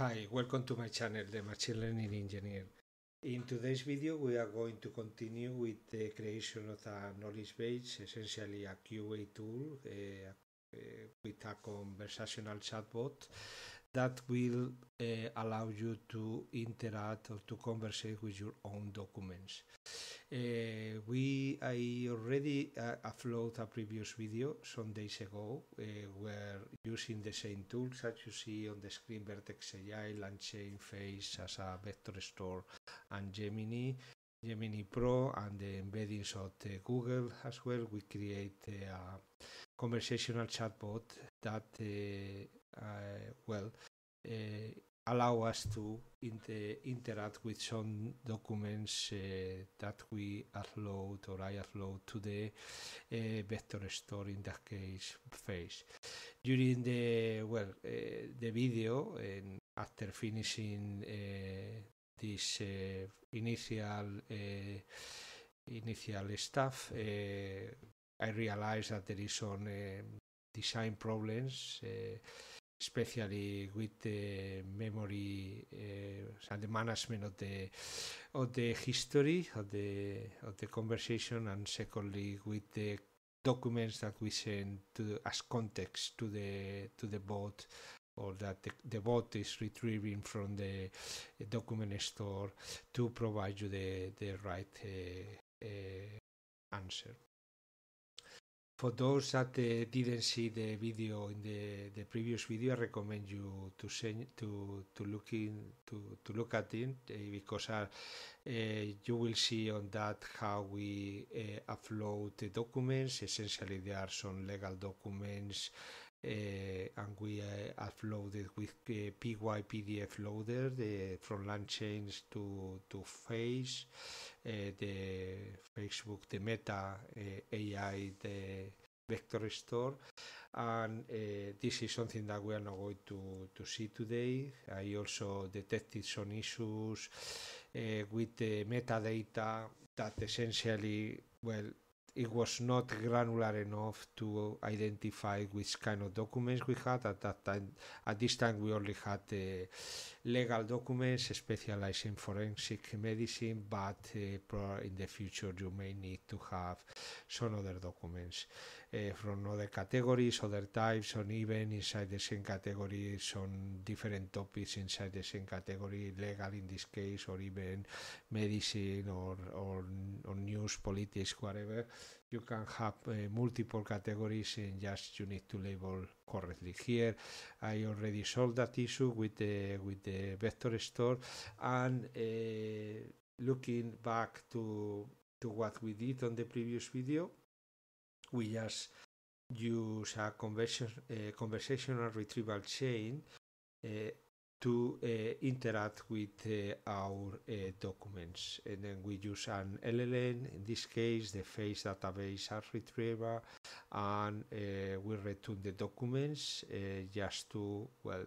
Hi, welcome to my channel, the Machine Learning Engineer. In today's video, we are going to continue with the creation of a knowledge base, essentially a QA tool uh, uh, with a conversational chatbot that will uh, allow you to interact or to converse with your own documents. Uh, we I already uh, uploaded a previous video some days ago uh, where using the same tools that you see on the screen Vertex AI, Langchain, Face as a vector store and Gemini, Gemini Pro and the embeddings of Google as well. We create a conversational chatbot that uh, well, uh, allow us to inter interact with some documents uh, that we upload or I upload to the vector store in that case phase. During the well the video and after finishing this uh, initial uh, initial stuff, uh, I realized that there is some design problems especially with the memory uh, and the management of the of the history of the of the conversation and secondly with the documents that we send to, as context to the to the bot or that the, the bot is retrieving from the document store to provide you the the right uh, uh, answer for those that uh, didn't see the video in the, the previous video, I recommend you to send, to to look in to, to look at it uh, because uh, you will see on that how we eh, upload the documents. Essentially, there are some legal documents Eh, and we eh, uploaded with eh, PY PDF loader the from land change to to face the Facebook the Meta AI the vector store and uh, this is something that we are not going to, to see today. I also detected some issues uh, with the metadata that essentially, well, it was not granular enough to identify which kind of documents we had at that time. At this time, we only had uh, legal documents specialized in forensic medicine, but uh, in the future, you may need to have some other documents uh, from other categories, other types, or even inside the same category, some different topics inside the same category, legal in this case, or even medicine or, or, or news, politics, whatever. You can have uh, multiple categories and just you need to label correctly. Here, I already solved that issue with the with the vector store, and uh, looking back to to what we did on the previous video we just use a conversation, uh, conversational retrieval chain uh, to uh, interact with uh, our uh, documents. And then we use an LLM, in this case, the face database as retriever, and we return the documents just to, well,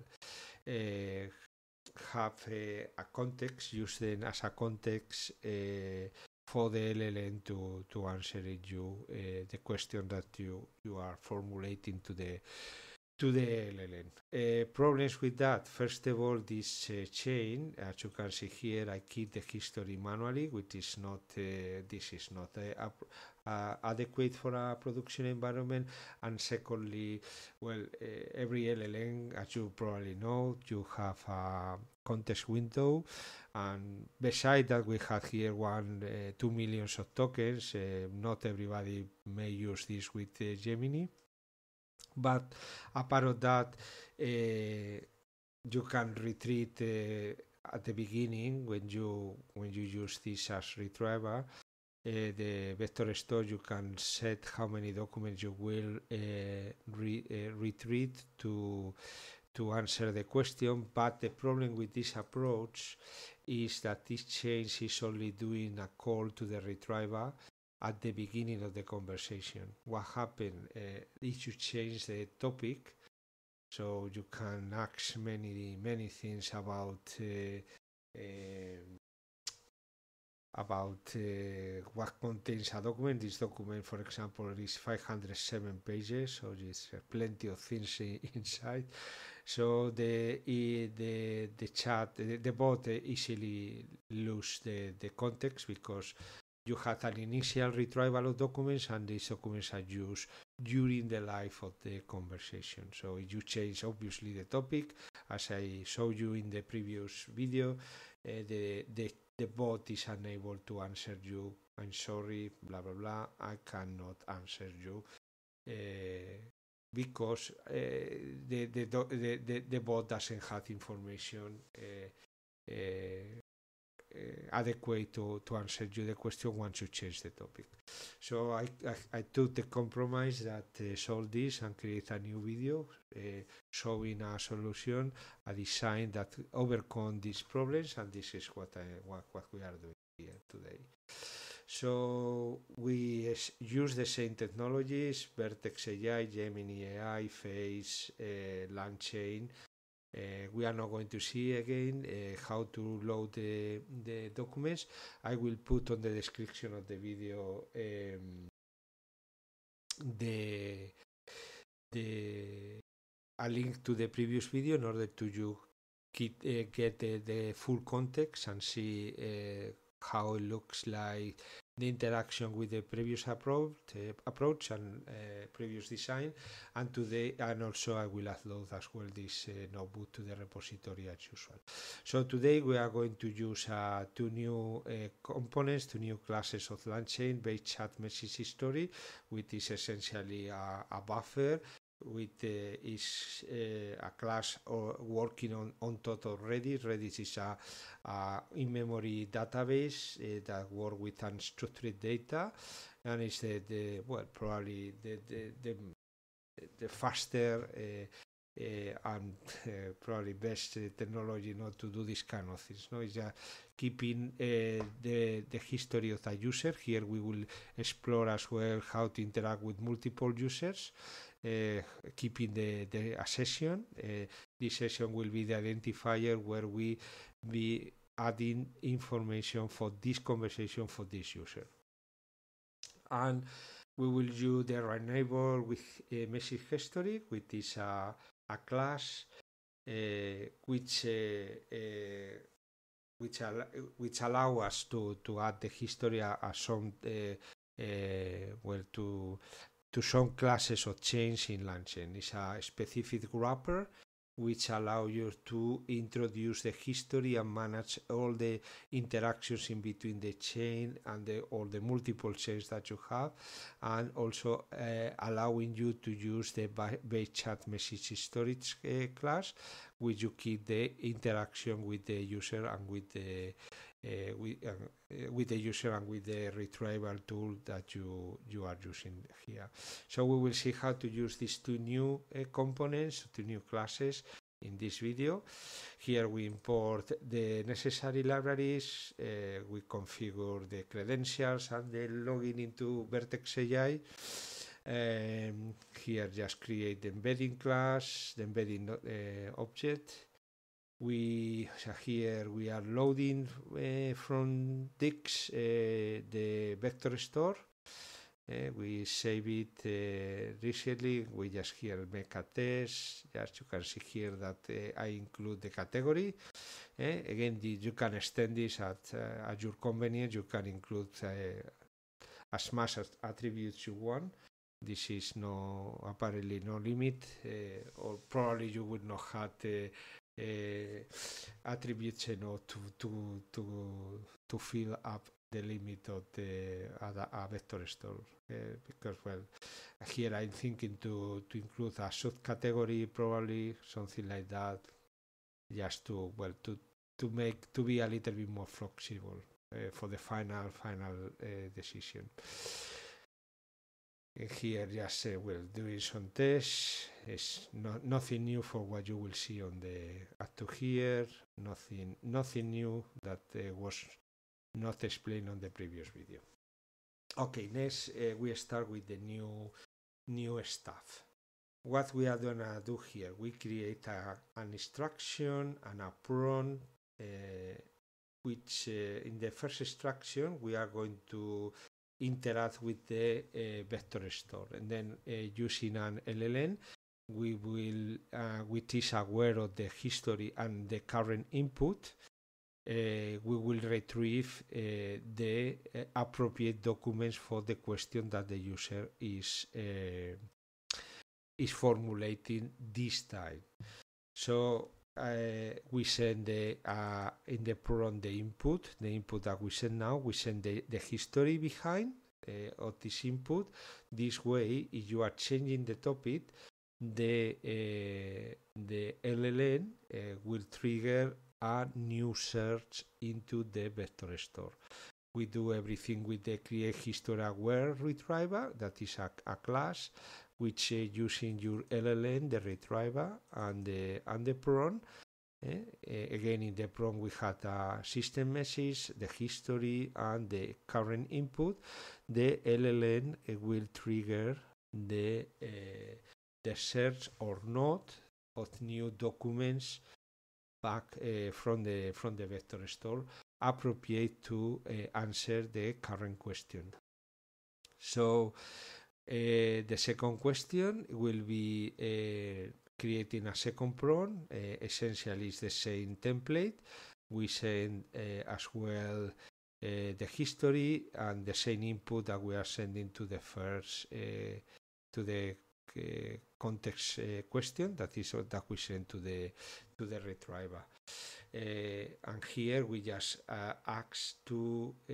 have a, a, context, use them as a context uh, for the LLM to, to answer you uh, the question that you, you are formulating to the to the LLM. Uh, eh, problems with that. First of all, this uh, chain, as you can see here, I keep the history manually, which is not this is not adequate for a production environment. And secondly, well, every LLM, as you probably know, you have a um, context window and beside that we had here one uh, two millions of tokens uh, not everybody may use this with uh, gemini but apart of that uh, you can retreat uh, at the beginning when you when you use this as retriever uh, the vector store you can set how many documents you will uh, re, uh, retreat to to answer the question, but the problem with this approach is that this change is only doing a call to the retriever at the beginning of the conversation. What happened uh, if you change the topic? So you can ask many many things about uh, um, about uh, what contains a document. This document, for example, is 507 pages, so there's plenty of things inside so the the the chat the, the bot easily lose the the context because you had an initial retrieval of documents and these documents are used during the life of the conversation. So you change obviously the topic, as I showed you in the previous video, uh, the, the, the bot is unable to answer you. I'm sorry, blah blah blah. I cannot answer you. Uh, because uh, the, the, the, the, bot doesn't have information uh, adequate to, to answer you the question once you change the topic. So I, I, I took the compromise that solved this and create a new video showing a solution, a design that overcome these problems, and this is what I, what, what we are doing here today. So we use the same technologies, Vertex AI, Gemini AI, Face, uh, eh, LangChain. Uh, eh, we are not going to see again uh, how to load the, the documents. I will put on the description of the video um, the the a link to the previous video in order to you get, uh, get the, the full context and see how it looks like the interaction with the previous approach, uh, approach and uh, previous design. And today, and also I will upload as well this uh, notebook to the repository as usual. So today we are going to use uh, two new components, two new classes of LangChain based chat message history, which is essentially a, a buffer with uh, is uh, a class or uh, working on on top of Redis. Redis is a, a in-memory database that work with unstructured data, and it's the well probably the the, the the faster uh, uh, and uh, probably best technology not to do this kind of things. No, it's just keeping the the history of the user. Here we will explore as well how to interact with multiple users Eh, keeping the, the a session. Eh, this session will be the identifier where we be adding information for this conversation for this user. And we will use the enable with a eh, message history, which is a, a class uh, which uh, uh, which al- which allow us to, to add the history as some well to to some classes of chains in LangChain. It's a specific wrapper which allow you to introduce the history and manage all the interactions in between the chain and the, all the multiple chains that you have and also uh, allowing you to use the batch chat message storage uh, class which you keep the interaction with the user and with the uh, with, uh, with the user and with the retrieval tool that you you are using here. So we will see how to use these two new uh, components, two new classes in this video. Here we import the necessary libraries, we configure the credentials and the login into Vertex AI. Um, here just create the embedding class, the embedding uh, object. We so here we are loading uh, from Dix uh, the vector store. Uh, we save it uh, recently. We just here make a test. Just you can see here that uh, I include the category. again, the, you can extend this at at your convenience. You can include as much as attributes you want this is no apparently no limit uh, or probably you would not have the uh, attributes you know, to, to to to fill up the limit of the a, vector store uh, because well here I'm thinking to to include a subcategory probably something like that just to well to to make to be a little bit more flexible for the final final decision here just uh, well doing some tests it's not nothing new for what you will see on the up to here nothing nothing new that uh, was not explained on the previous video okay next uh, we start with the new new stuff what we are gonna do here we create a, an instruction and a prompt uh, which uh, in the first instruction we are going to interact with the eh, vector store. And then eh, using an LLM, we will uh, which is aware of the history and the current input. Uh, we will retrieve uh, the uh, appropriate documents for the question that the user is is formulating this time. So uh, we send the uh, in the program the input, the input that we send now, we send the, the history behind uh, of this input. This way, if you are changing the topic, the eh, the LLN eh, will trigger a new search into the vector store. We do everything with the create history aware retriever, that is a, a class which uh, using your LLM, the retriever, and the and the prompt. Eh? Eh, again, in the prompt we had a uh, system message, the history, and the current input. The LLM eh, will trigger the uh, the search or not of new documents back uh, from the from the vector store appropriate to uh, answer the current question. So Eh, the second question will be eh, creating a second prompt. Eh, essentially, it's the same template. We send as well the history and the same input that we are sending to the first to the context question that is that we send to the to the retriever. Uh, and here we just uh, ask to uh,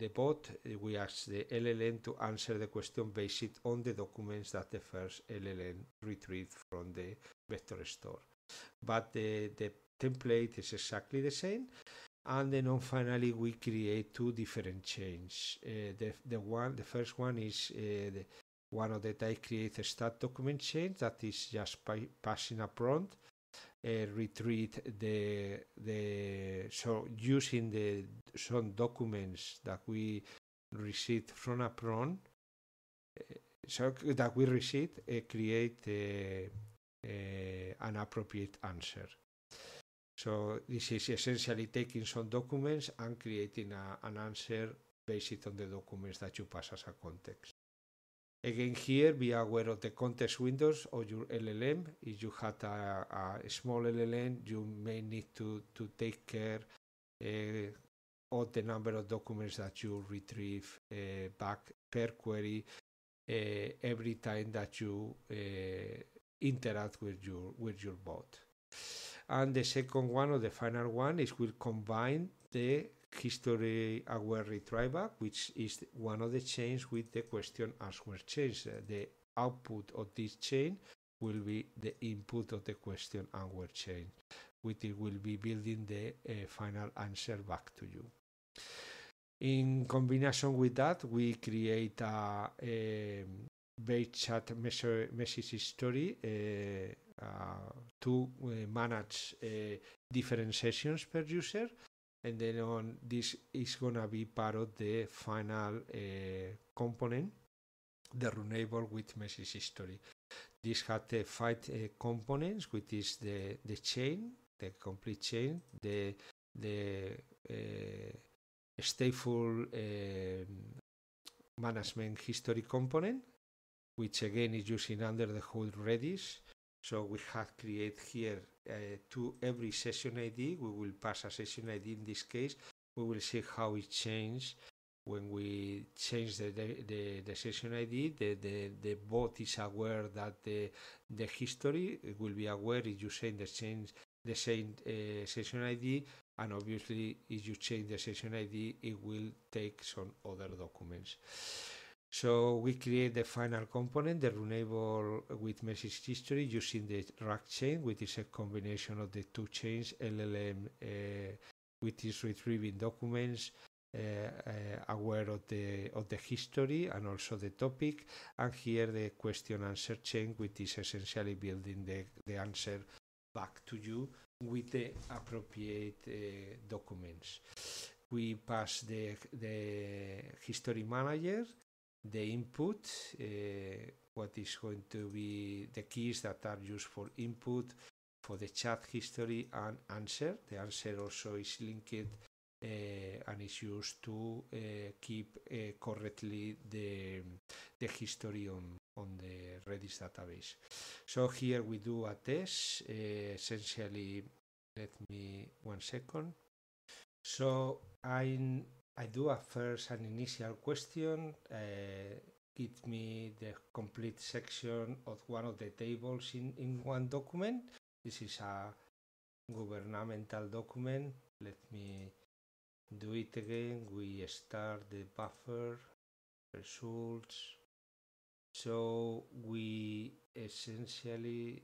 the bot, we ask the LLM to answer the question based on the documents that the first LLM retrieved from the vector store. But the, the template is exactly the same and then on finally we create two different chains. Uh, the, the one the first one is uh, the one of that I create a start document chain that is just by passing a prompt a eh, retreat the the so using the some documents that we received from apron eh, so that we received uh, create eh, an appropriate answer so this is essentially taking some documents and creating a, an answer based on the documents that you pass as a context Again here, be aware of the context windows or your LLM. If you had a, a, small LLM, you may need to, to take care uh, of the number of documents that you retrieve uh, back per query uh, every time that you interact with your, with your bot. And the second one, or the final one, is we'll combine the history retry back, which is one of the chains with the question answer change. Uh, the output of this chain will be the input of the question answer chain, which will be building the uh, final answer back to you. In combination with that, we create a, a um, base chat measure, message history uh, uh, to uh, manage uh, different sessions per user and then on this is gonna be part of the final uh, component the runable with message history this had the five uh, components which is the the chain the complete chain the the uh, stateful management history component which again is using under the hood redis so we have created here uh, to every session ID, we will pass a session ID in this case. We will see how it changes when we change the, the, the session ID, the, the, the bot is aware that the, the history will be aware if you change the, change, the same uh, session ID and obviously if you change the session ID it will take some other documents. So we create the final component, the runable with message history using the rack chain, which is a combination of the two chains, LLM, uh, which is retrieving documents, uh, uh, aware of the of the history and also the topic, and here the question answer chain, which is essentially building the, the answer back to you with the appropriate uh, documents. We pass the the history manager the input, uh, what is going to be the keys that are used for input, for the chat history and answer. The answer also is linked uh, and is used to uh, keep uh, correctly the, the history on, on the Redis database. So here we do a test, uh, essentially, let me one second. So I'm I do a first an initial question. Uh, give me the complete section of one of the tables in, in one document. This is a governmental document. Let me do it again. We start the buffer results. So we essentially,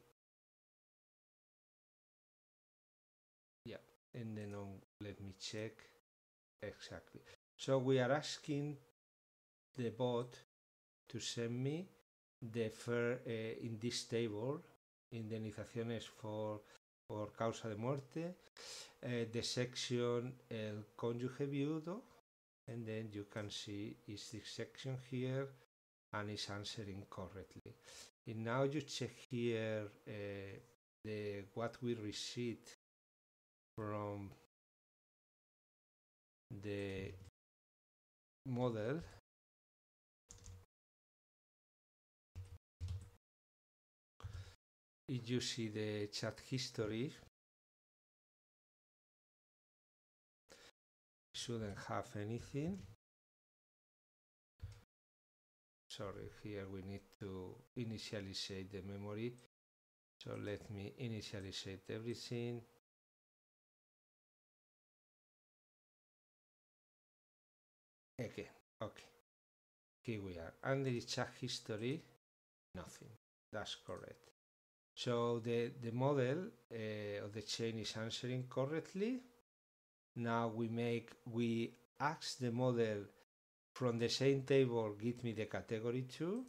yeah, and then on, um, let me check. Exactly. So we are asking the bot to send me the fair uh, eh, in this table indemnizaciones for por causa de muerte, uh, the section el cónyuge viudo, and then you can see is this section here and is answering correctly. And now you check here uh, the what we received from the model if you see the chat history shouldn't have anything sorry here we need to initialize the memory so let me initialize everything Okay, okay. Here we are. Under the chat history, nothing. That's correct. So the, the model uh, of the chain is answering correctly. Now we make, we ask the model from the same table, give me the category 2.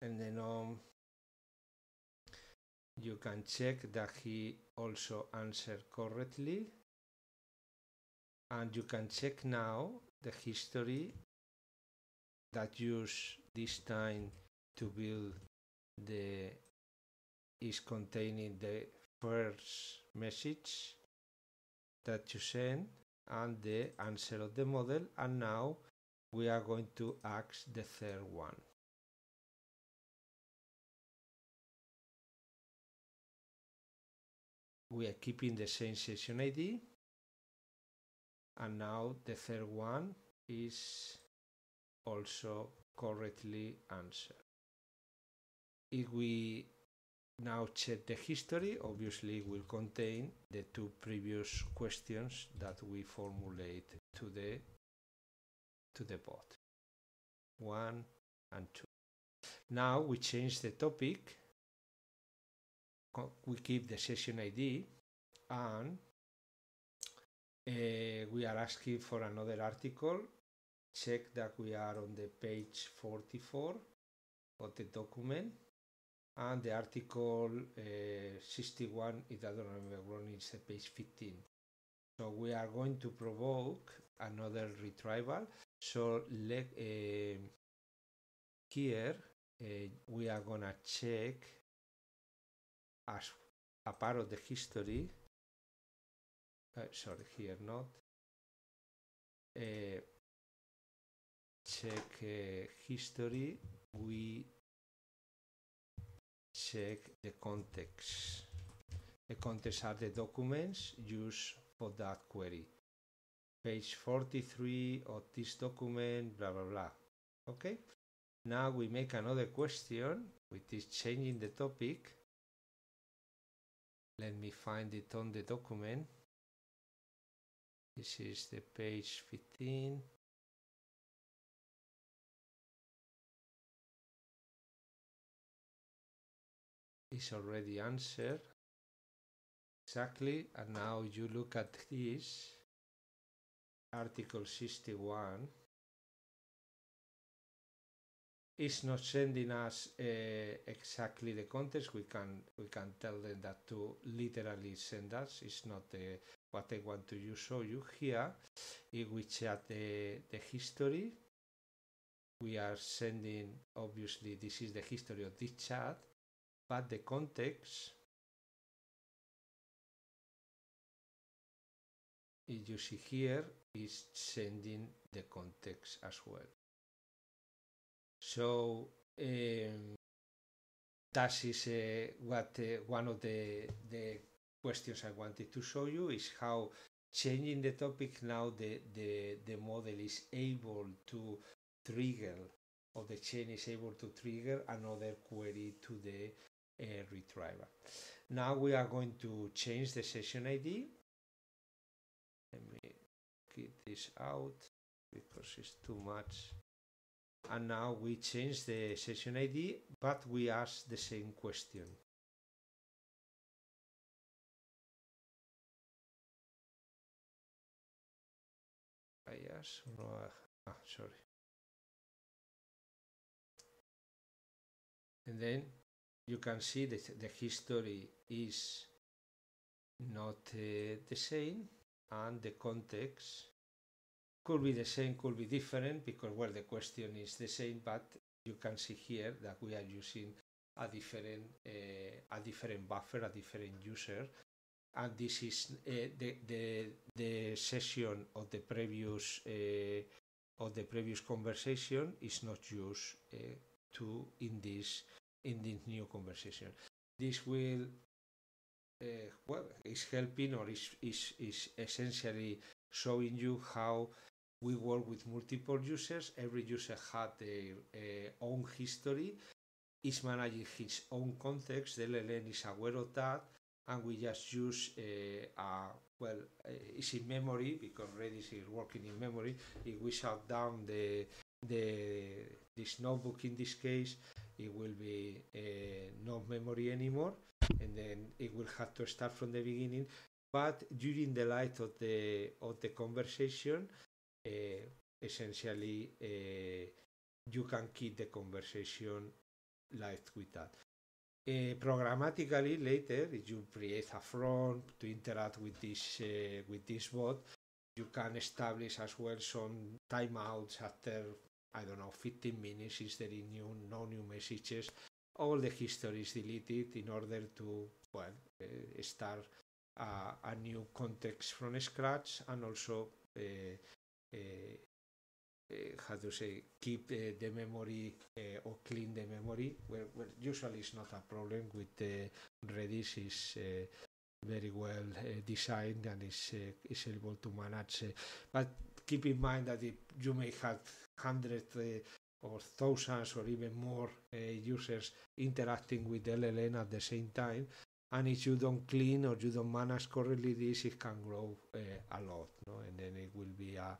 And then um you can check that he also answered correctly and you can check now the history that use this time to build the is containing the first message that you send and the answer of the model and now we are going to ask the third one we are keeping the same session ID and now the third one is also correctly answered. If we now check the history, obviously it will contain the two previous questions that we formulate to the, to the bot, one and two. Now we change the topic we keep the session ID and uh, we are asking for another article. Check that we are on the page 44 of the document and the article uh, 61, if I don't remember wrong, is page 15. So we are going to provoke another retrieval. So let, uh, here uh, we are gonna check as a part of the history, uh, sorry, here not, uh, check uh, history, we check the context. The context are the documents used for that query. Page 43 of this document, blah, blah, blah. Okay? Now we make another question, which is changing the topic. let me find it on the document this is the page 15 is already answered exactly and now you look at this article 61 is not sending us uh, exactly the context. We can we can tell them that to literally send us. It's not the what I want to use. show you here. In which at the the history, we are sending. Obviously, this is the history of this chat, but the context. If you see here is sending the context as well. So um, that is uh, what uh, one of the the questions I wanted to show you is how changing the topic now the the the model is able to trigger or the chain is able to trigger another query to the uh, retriever. Now we are going to change the session ID. Let me get this out because it's too much and now we change the session ID, but we ask the same question. I ask, ah, sorry. And then you can see that the history is not uh, the same and the context could be the same, could be different, because, well, the question is the same, but you can see here that we are using a different, uh, a different buffer, a different user. And this is uh, the, the, the session of the previous uh, of the previous conversation is not used to in this in this new conversation. This will well is helping or is is is essentially showing you how we work with multiple users. Every user had their uh, own history, is managing his own context. The LLM is aware of that, and we just use uh, uh, well, eh, it's in memory because Redis is working in memory. If we shut down the the this notebook in this case, it will be no memory anymore, and then it will have to start from the beginning. But during the light of the of the conversation, Eh, essentially eh, you can keep the conversation live with that. Uh, programmatically later, if you create a front to interact with this uh, with this bot, you can establish as well some timeouts after I don't know 15 minutes. Is there any new no new messages? All the history is deleted in order to well uh, start a new context from scratch and also Eh, eh, how to say keep eh, the memory or clean the memory where, where, usually it's not a problem with the redis is very well designed and is, is able to manage but keep in mind that if you may have hundreds or thousands or even more uh, users interacting with LLM at the same time. And if you don't clean or you don't manage correctly this, it can grow uh, a lot, no? and then it will be a,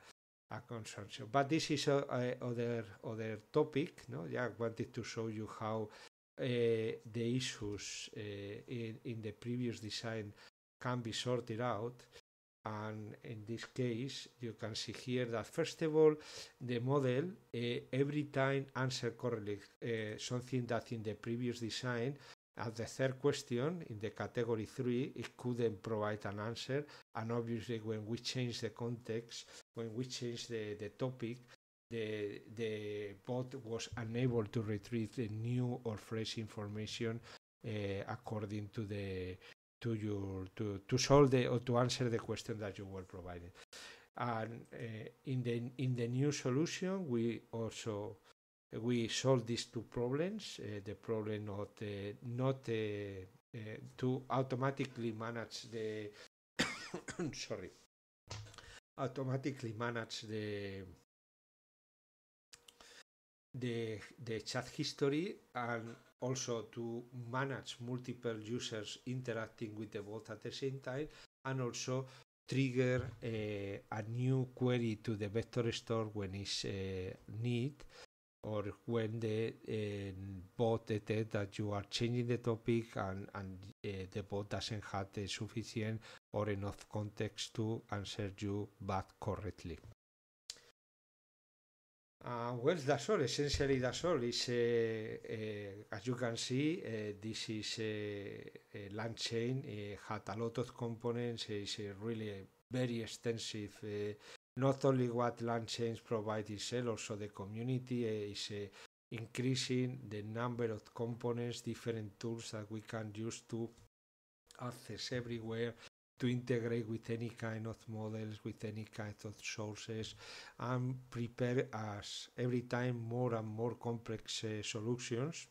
a consortium. But this is a, a other other topic. No, yeah, I wanted to show you how uh, the issues uh, in, in the previous design can be sorted out. And in this case, you can see here that first of all, the model uh, every time answer correlates uh, something that in the previous design at the third question in the category three, it couldn't provide an answer. And obviously, when we change the context, when we change the, the topic, the, the bot was unable to retrieve the new or fresh information uh, according to the to your to, to solve the or to answer the question that you were providing. And uh, in the in the new solution, we also we solve these two problems uh, the problem of not uh, uh, to automatically manage the sorry automatically manage the the the chat history and also to manage multiple users interacting with the bot at the same time and also trigger uh, a new query to the vector store when it's uh, need or when the uh, um, bot that you are changing the topic and, and uh, the bot doesn't have the sufficient or enough context to answer you back correctly. Uh, well, that's all. Essentially, that's all. It's, uh, uh, as you can see, uh, this is a, a land chain. It had a lot of components. It's really very extensive not only what land change provides itself, also the community eh, is eh, increasing the number of components, different tools that we can use to access everywhere, to integrate with any kind of models, with any kind of sources, and prepare us every time more and more complex uh, solutions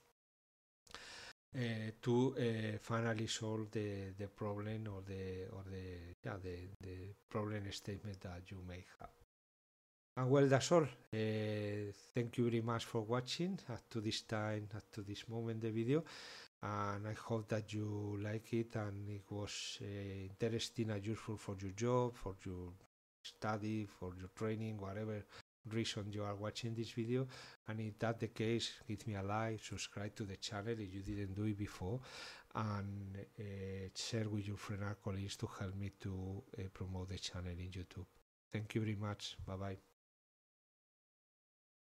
uh, to uh, eh, finally solve the, the problem or the or the yeah the, the problem statement that you may have. And well, that's all. Uh, thank you very much for watching up to this time, up to this moment, the video. And I hope that you like it and it was interesting and useful for your job, for your study, for your training, whatever reason you are watching this video and if that's the case give me a like subscribe to the channel if you didn't do it before and uh, share with your friends and colleagues to help me to uh, promote the channel in youtube thank you very much bye bye